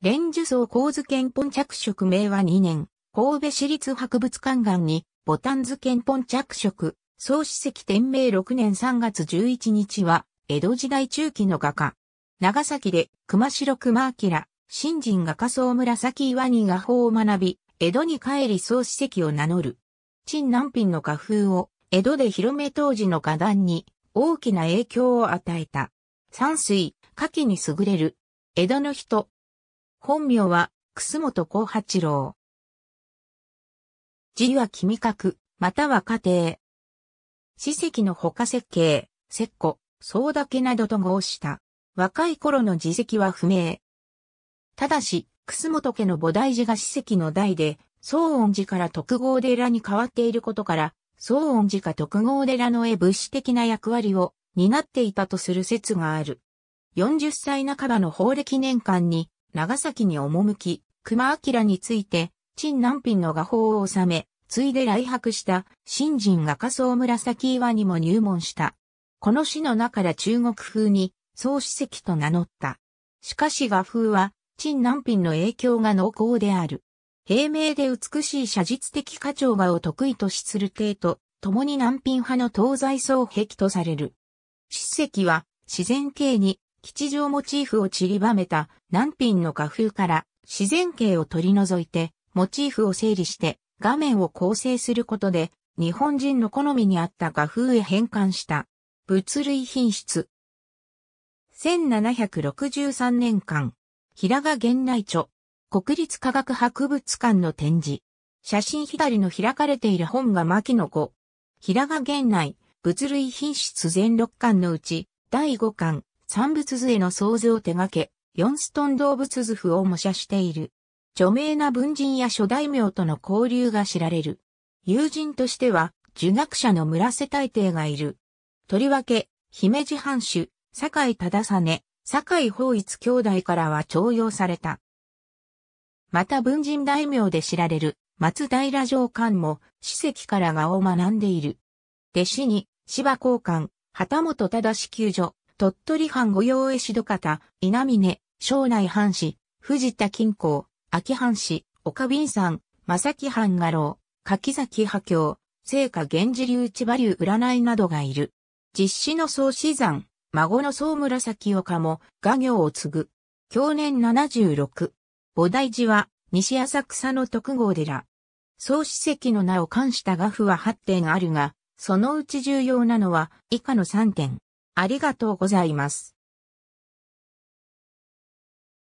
連樹層構図憲本着色明和2年、神戸市立博物館館に、ボタン図憲本着色、総史跡天明6年3月11日は、江戸時代中期の画家。長崎で熊城熊明、新人画家総紫岩に画法を学び、江戸に帰り総史跡を名乗る。陳南品の画風を、江戸で広め当時の画壇に、大きな影響を与えた。山水、夏季に優れる。江戸の人、本名は、楠本幸八郎。字は君格、または家庭。史跡の他設計、石庫、総岳などと合した。若い頃の自跡は不明。ただし、楠本家の菩提寺が史跡の代で、宗恩寺から徳合寺に変わっていることから、宗恩寺か徳合寺の絵物資的な役割を担っていたとする説がある。40歳半ばの法暦年間に、長崎に赴き、熊明について、陳南品の画法を収め、ついで来泊した新人画家層紫岩にも入門した。この詩の中から中国風に、宋史跡と名乗った。しかし画風は、陳南品の影響が濃厚である。平明で美しい写実的花鳥画を得意としする帝と、共に南品派の東西総壁とされる。史跡は、自然系に吉祥モチーフを散りばめた難品の画風から自然形を取り除いて、モチーフを整理して画面を構成することで、日本人の好みに合った画風へ変換した。物類品質。1763年間、平賀源内著、国立科学博物館の展示。写真左の開かれている本が牧野子。平賀源内、物類品質全6巻のうち、第5巻、三仏図への創造を手掛け、四ストン動物図譜を模写している。著名な文人や諸大名との交流が知られる。友人としては、儒学者の村瀬大帝がいる。とりわけ、姫路藩主、堺忠実、堺法一兄弟からは徴用された。また文人大名で知られる松平上官も史跡から画を学んでいる。弟子に芝公館、旗本忠救助、鳥取藩御用絵師土方、稲峰、庄内藩士、藤田金光、秋藩士、岡敏山、正木藩画廊、柿崎波京、聖火源氏流千葉流占いなどがいる。実施の総資山、孫の総紫岡も、画業を継ぐ。去年76。菩提寺は、西浅草の徳郷寺。総史跡の名を冠した画布は8点あるが、そのうち重要なのは以下の3点。ありがとうございます。